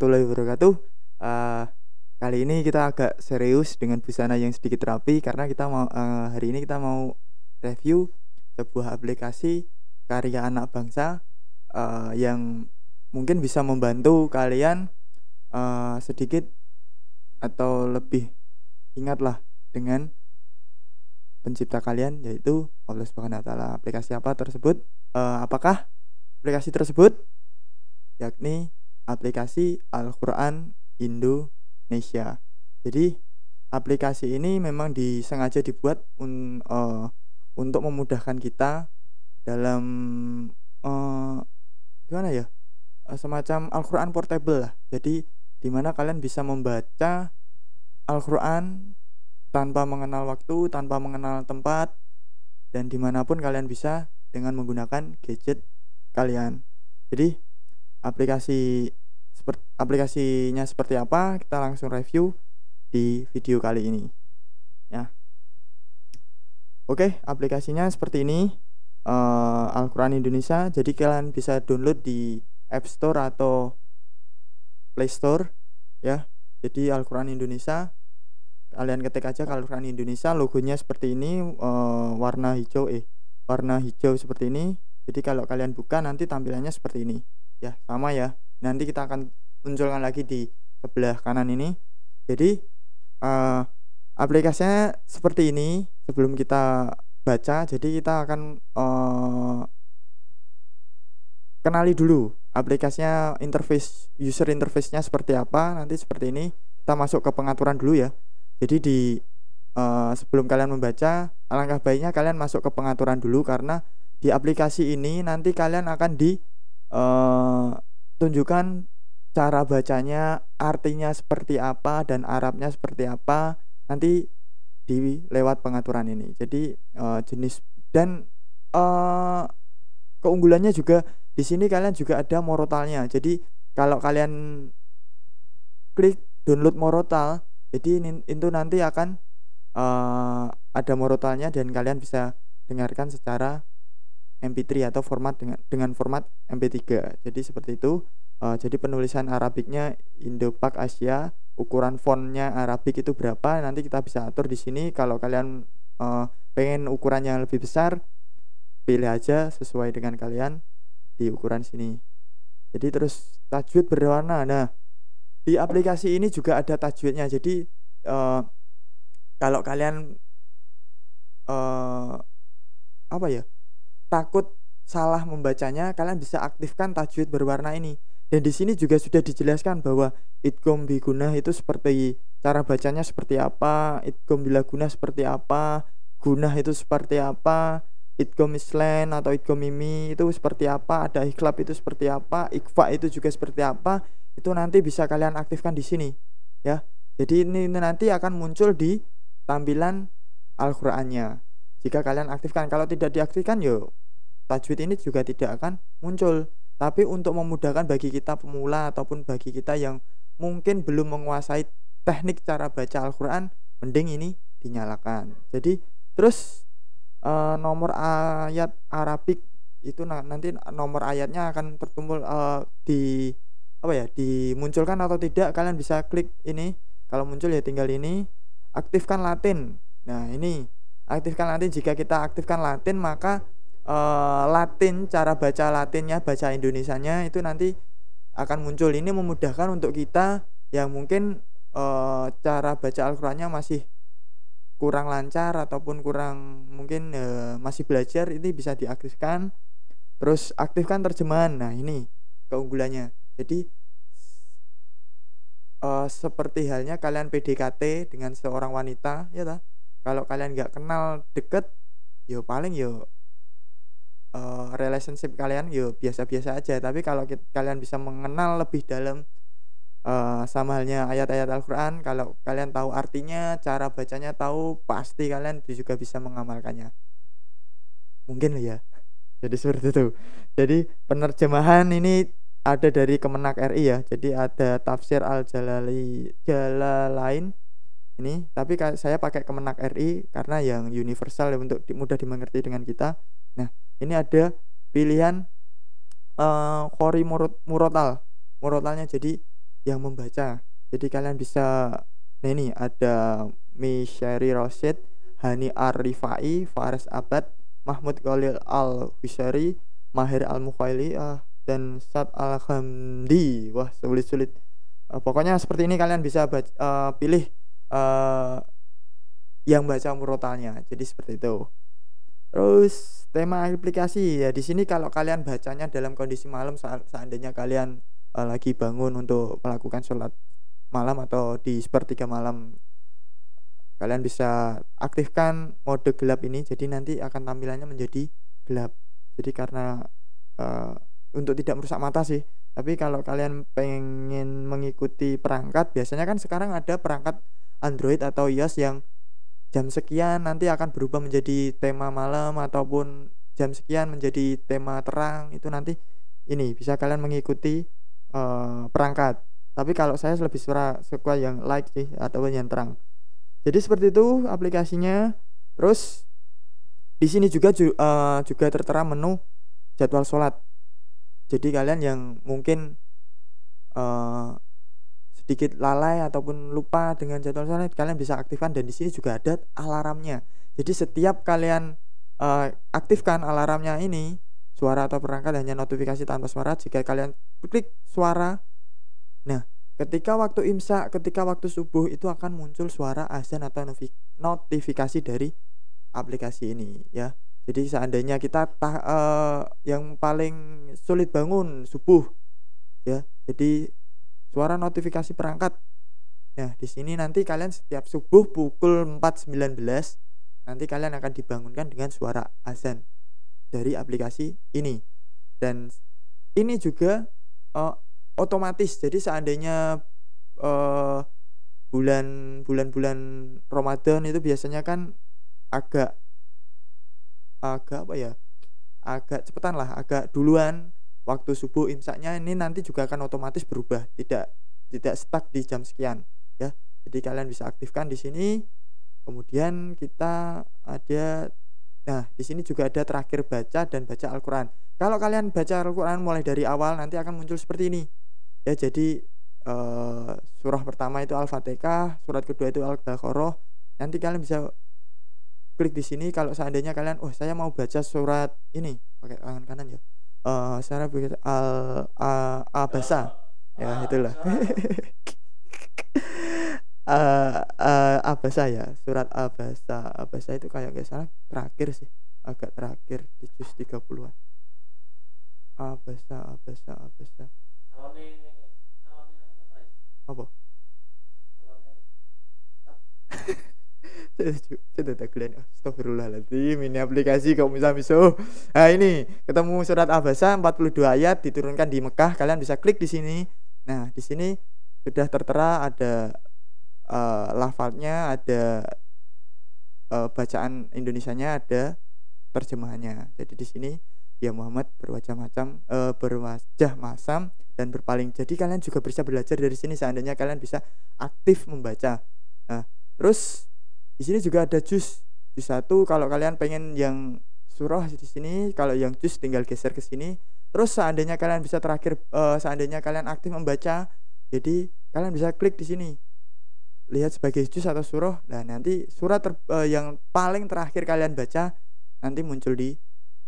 warahmatullahi wabarakatuh. Uh, kali ini kita agak serius dengan busana yang sedikit rapi karena kita mau uh, hari ini kita mau review sebuah aplikasi karya anak bangsa uh, yang mungkin bisa membantu kalian uh, sedikit atau lebih ingatlah dengan pencipta kalian yaitu Allah Subhanahu wa taala. Aplikasi apa tersebut? Uh, apakah aplikasi tersebut yakni aplikasi Al-Quran Indonesia. Jadi aplikasi ini memang disengaja dibuat un, uh, untuk memudahkan kita dalam uh, gimana ya eh, semacam Al-Quran portable lah. Jadi dimana kalian bisa membaca Al-Quran tanpa mengenal waktu, tanpa mengenal tempat, dan dimanapun kalian bisa dengan menggunakan gadget kalian. Jadi aplikasi seperti, aplikasinya seperti apa kita langsung review di video kali ini ya oke aplikasinya seperti ini uh, Al-Quran Indonesia jadi kalian bisa download di App Store atau Play Store ya jadi Al-Quran Indonesia kalian ketik aja Al-Quran Indonesia logonya seperti ini uh, warna hijau eh warna hijau seperti ini jadi kalau kalian buka nanti tampilannya seperti ini ya sama ya nanti kita akan munculkan lagi di sebelah kanan ini jadi uh, aplikasinya seperti ini sebelum kita baca jadi kita akan uh, kenali dulu aplikasinya interface user interface-nya seperti apa nanti seperti ini kita masuk ke pengaturan dulu ya jadi di uh, sebelum kalian membaca alangkah baiknya kalian masuk ke pengaturan dulu karena di aplikasi ini nanti kalian akan di uh, tunjukkan cara bacanya, artinya seperti apa dan Arabnya seperti apa nanti di lewat pengaturan ini. Jadi uh, jenis dan uh, keunggulannya juga di sini kalian juga ada morotalnya. Jadi kalau kalian klik download morotal, jadi ini itu nanti akan uh, ada morotalnya dan kalian bisa dengarkan secara MP3 atau format dengan dengan format MP3. Jadi seperti itu. Uh, jadi penulisan Arabiknya Indopak Asia, ukuran fontnya Arabik itu berapa nanti kita bisa atur di sini. Kalau kalian uh, pengen ukuran yang lebih besar, pilih aja sesuai dengan kalian di ukuran sini. Jadi terus tajwid berwarna. Nah, di aplikasi ini juga ada tajwidnya. Jadi uh, kalau kalian uh, apa ya? takut salah membacanya, kalian bisa aktifkan tajwid berwarna ini. Dan di sini juga sudah dijelaskan bahwa itkom gunah itu seperti cara bacanya seperti apa, itkom bila guna seperti apa, gunah itu seperti apa, itkom islan atau itkom mimi itu seperti apa, ada iklap itu seperti apa, ikfa itu juga seperti apa, itu nanti bisa kalian aktifkan di sini ya. Jadi ini nanti akan muncul di tampilan Al-Qur'annya. Jika kalian aktifkan, kalau tidak diaktifkan yuk tajwid ini juga tidak akan muncul tapi untuk memudahkan bagi kita pemula ataupun bagi kita yang mungkin belum menguasai teknik cara baca Al-Quran mending ini dinyalakan jadi terus e, nomor ayat Arabik itu nanti nomor ayatnya akan tertumpul e, di apa ya dimunculkan atau tidak kalian bisa klik ini kalau muncul ya tinggal ini aktifkan Latin nah ini aktifkan Latin jika kita aktifkan Latin maka Eh, Latin cara baca Latinnya baca Indonesianya itu nanti akan muncul ini memudahkan untuk kita yang mungkin uh, cara baca Al-Qur'annya masih kurang lancar ataupun kurang mungkin uh, masih belajar ini bisa diaktifkan terus aktifkan terjemahan nah ini keunggulannya jadi uh, seperti halnya kalian PDKT dengan seorang wanita ya ta kalau kalian nggak kenal deket yo ya paling yo ya Eh, relationship kalian yo biasa-biasa aja tapi kalau kita, kalian bisa mengenal lebih dalam uh, sama halnya ayat-ayat Al-Qur'an kalau kalian tahu artinya cara bacanya tahu pasti kalian juga bisa mengamalkannya mungkin ya jadi seperti itu jadi penerjemahan ini ada dari Kemenak RI ya jadi ada tafsir Al Jalali Jalalain ini tapi saya pakai Kemenak RI karena yang universal ya untuk mudah dimengerti dengan kita nah ini ada pilihan uh, eh, kori murut, murotal murotalnya jadi yang membaca jadi kalian bisa nah ini ada Misheri Rosid Hani Arifai Faris Abad Mahmud Khalil Al Wisari Mahir Al Mukhaili uh, ah, dan Sat Al Hamdi wah sulit sulit uh, eh, pokoknya seperti ini kalian bisa baca, uh, eh, pilih uh, yang baca murotalnya jadi seperti itu Terus tema aplikasi ya di sini kalau kalian bacanya dalam kondisi malam seandainya kalian uh, lagi bangun untuk melakukan sholat malam atau di sepertiga malam kalian bisa aktifkan mode gelap ini jadi nanti akan tampilannya menjadi gelap jadi karena uh, untuk tidak merusak mata sih tapi kalau kalian pengen mengikuti perangkat biasanya kan sekarang ada perangkat Android atau iOS yang jam sekian nanti akan berubah menjadi tema malam ataupun jam sekian menjadi tema terang itu nanti ini bisa kalian mengikuti uh, perangkat tapi kalau saya lebih suka suka yang light sih atau yang terang jadi seperti itu aplikasinya terus di sini juga uh, juga tertera menu jadwal sholat jadi kalian yang mungkin uh, sedikit lalai ataupun lupa dengan jadwal sholat kalian bisa aktifkan dan di sini juga ada alarmnya jadi setiap kalian uh, aktifkan alarmnya ini suara atau perangkat hanya notifikasi tanpa suara jika kalian klik suara nah ketika waktu imsak ketika waktu subuh itu akan muncul suara azan atau notifikasi dari aplikasi ini ya jadi seandainya kita tah, uh, yang paling sulit bangun subuh ya jadi suara notifikasi perangkat. Nah, di sini nanti kalian setiap subuh pukul 4.19 nanti kalian akan dibangunkan dengan suara azan dari aplikasi ini. Dan ini juga uh, otomatis. Jadi seandainya uh, bulan bulan-bulan Ramadan itu biasanya kan agak agak apa ya? agak cepetan lah, agak duluan waktu subuh imsaknya ini nanti juga akan otomatis berubah tidak tidak stuck di jam sekian ya jadi kalian bisa aktifkan di sini kemudian kita ada nah di sini juga ada terakhir baca dan baca Al-Quran kalau kalian baca Al-Quran mulai dari awal nanti akan muncul seperti ini ya jadi eh, surah pertama itu Al-Fatihah surat kedua itu Al-Baqarah nanti kalian bisa klik di sini kalau seandainya kalian oh saya mau baca surat ini pakai tangan kanan ya uh, secara begitu al uh, abasa ya itulah uh, eh, uh, eh, abasa ya surat abasa abasa itu kayak gak salah terakhir sih agak terakhir di juz 30-an abasa abasa abasa apa saya tak kalian astagfirullahaladzim ini aplikasi kaum bisa miso nah ini ketemu surat abasa 42 ayat diturunkan di Mekah kalian bisa klik di sini nah di sini sudah tertera ada uh, lafalnya ada uh, bacaan Indonesianya ada terjemahannya jadi di sini ya Muhammad berwajah macam uh, berwajah masam dan berpaling. Jadi kalian juga bisa belajar dari sini seandainya kalian bisa aktif membaca. Nah, terus di sini juga ada jus jus satu kalau kalian pengen yang surah di sini kalau yang jus tinggal geser ke sini terus seandainya kalian bisa terakhir uh, seandainya kalian aktif membaca jadi kalian bisa klik di sini lihat sebagai jus atau surah dan nah, nanti surat ter, uh, yang paling terakhir kalian baca nanti muncul di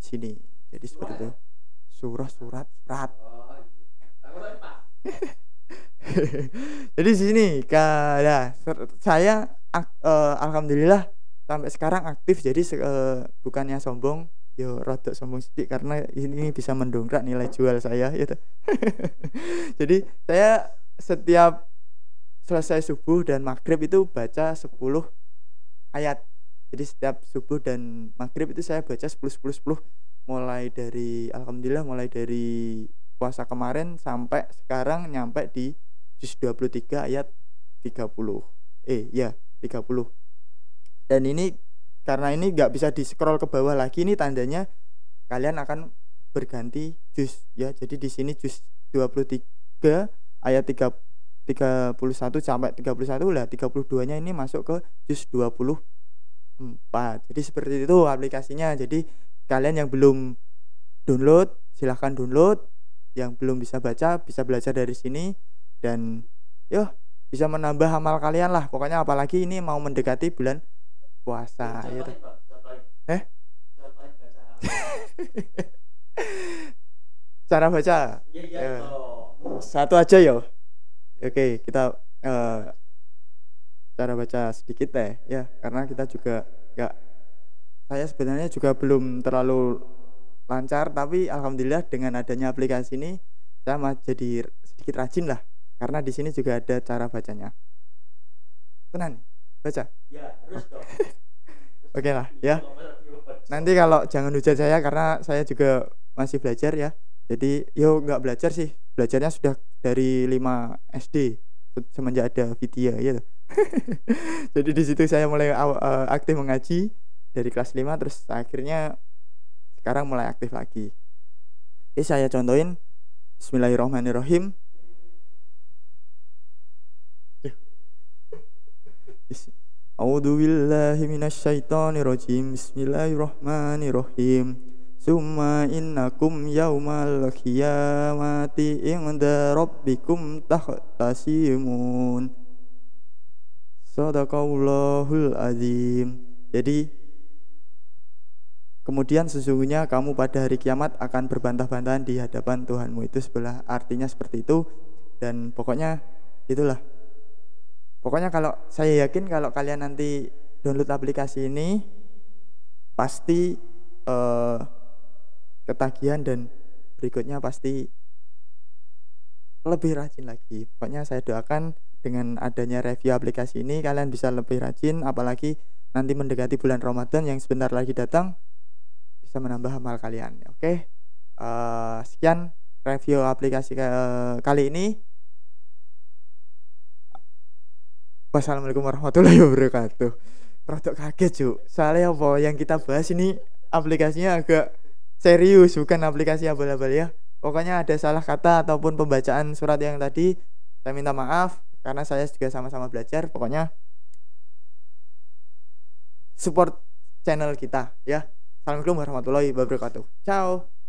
sini jadi seperti itu surah surat surat oh, iya. jadi sini kalah ya, saya uh, alhamdulillah sampai sekarang aktif jadi uh, bukannya sombong yo rada sombong sedikit karena ini, bisa mendongkrak nilai jual saya gitu. jadi saya setiap selesai subuh dan maghrib itu baca 10 ayat jadi setiap subuh dan maghrib itu saya baca 10 10 10 mulai dari alhamdulillah mulai dari puasa kemarin sampai sekarang nyampe di juz 23 ayat 30 eh ya 30 dan ini karena ini nggak bisa di scroll ke bawah lagi ini tandanya kalian akan berganti jus ya jadi di sini jus 23 ayat 3 31 sampai 31 lah 32 nya ini masuk ke jus 24 jadi seperti itu aplikasinya jadi kalian yang belum download silahkan download yang belum bisa baca bisa belajar dari sini dan yuk bisa menambah amal kalian lah pokoknya apalagi ini mau mendekati bulan puasa ya, gitu. eh cara baca ya, ya, satu aja yo oke kita uh, cara baca sedikit deh ya karena kita juga nggak saya sebenarnya juga belum terlalu lancar tapi alhamdulillah dengan adanya aplikasi ini saya jadi sedikit rajin lah karena di sini juga ada cara bacanya. Tenan, baca. Ya, Oke lah, ya. Nanti kalau jangan hujat saya karena saya juga masih belajar ya. Jadi, yo nggak belajar sih. Belajarnya sudah dari 5 SD semenjak ada video ya. Jadi di situ saya mulai eh, aktif mengaji dari kelas 5 terus akhirnya sekarang mulai aktif lagi. Ini saya contohin Bismillahirrahmanirrahim A'udzu billahi minasyaitonir rajim. Bismillahirrahmanirrahim. Summa innakum yaumal qiyamati inda rabbikum tahtasimun. Sadaqallahul azim. Jadi kemudian sesungguhnya kamu pada hari kiamat akan berbantah-bantahan di hadapan Tuhanmu itu sebelah artinya seperti itu dan pokoknya itulah Pokoknya kalau saya yakin kalau kalian nanti download aplikasi ini pasti uh, ketagihan dan berikutnya pasti lebih rajin lagi. Pokoknya saya doakan dengan adanya review aplikasi ini kalian bisa lebih rajin apalagi nanti mendekati bulan Ramadan yang sebentar lagi datang bisa menambah amal kalian. Oke. Okay? Uh, eh, sekian review aplikasi uh, kali ini. Wassalamualaikum warahmatullahi wabarakatuh. Rada kaget cuk. Soalnya apa yang kita bahas ini aplikasinya agak serius bukan aplikasi abal-abal ya. Pokoknya ada salah kata ataupun pembacaan surat yang tadi saya minta maaf karena saya juga sama-sama belajar. Pokoknya support channel kita ya. Assalamualaikum warahmatullahi wabarakatuh. Ciao.